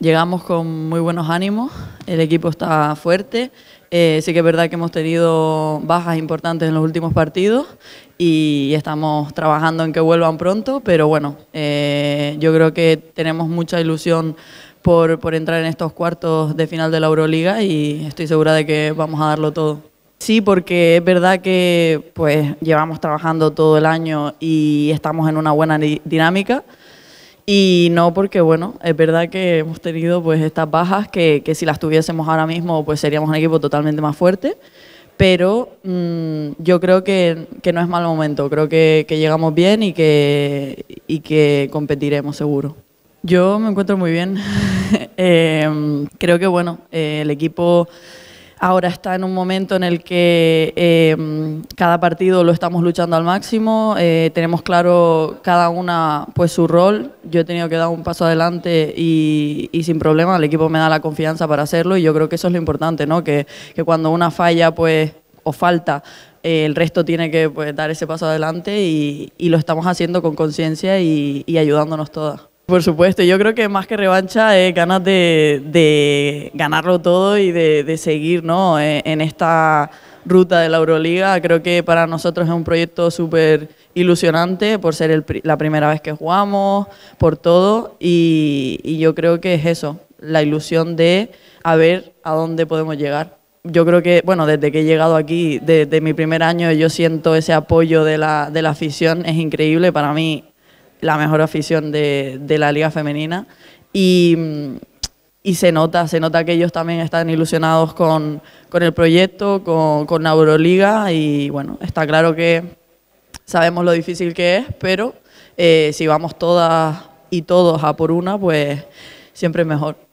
Llegamos con muy buenos ánimos, el equipo está fuerte, eh, sí que es verdad que hemos tenido bajas importantes en los últimos partidos y estamos trabajando en que vuelvan pronto, pero bueno, eh, yo creo que tenemos mucha ilusión por, por entrar en estos cuartos de final de la Euroliga y estoy segura de que vamos a darlo todo. Sí, porque es verdad que pues llevamos trabajando todo el año y estamos en una buena dinámica. Y no porque, bueno, es verdad que hemos tenido pues estas bajas que, si las tuviésemos ahora mismo pues seríamos un equipo totalmente más fuerte, pero mm, yo creo que, no es mal momento, creo que, llegamos bien y que, que competiremos seguro. Yo me encuentro muy bien, em, creo que bueno, eh, el equipo Ahora está en un momento en el que em, cada partido lo estamos luchando al máximo, eh, tenemos claro cada una pues su rol. Yo he tenido que dar un paso adelante y, sin problema el equipo me da la confianza para hacerlo y yo creo que eso es lo importante, ¿no? Que, cuando una falla pues o falta, eh, el resto tiene que pues, dar ese paso adelante y, lo estamos haciendo con conciencia y ayudándonos todas. Por supuesto, yo creo que más que revancha es eh, ganas de, ganarlo todo y de, seguir eh, en, esta ruta de la Euroliga. Creo que para nosotros es un proyecto súper ilusionante por ser la primera vez que jugamos, por todo, y, yo creo que es eso, la ilusión de a ver a dónde podemos llegar. Yo creo que, bueno, desde que he llegado aquí, desde mi primer año, yo siento ese apoyo de la afición, es increíble para mí la mejor afición de, la liga femenina y, se nota, se nota que ellos también están ilusionados con, el proyecto, con, con la Euroliga y bueno, está claro que sabemos lo difícil que es, pero eh, si vamos todas y todos a por una, pues siempre es mejor.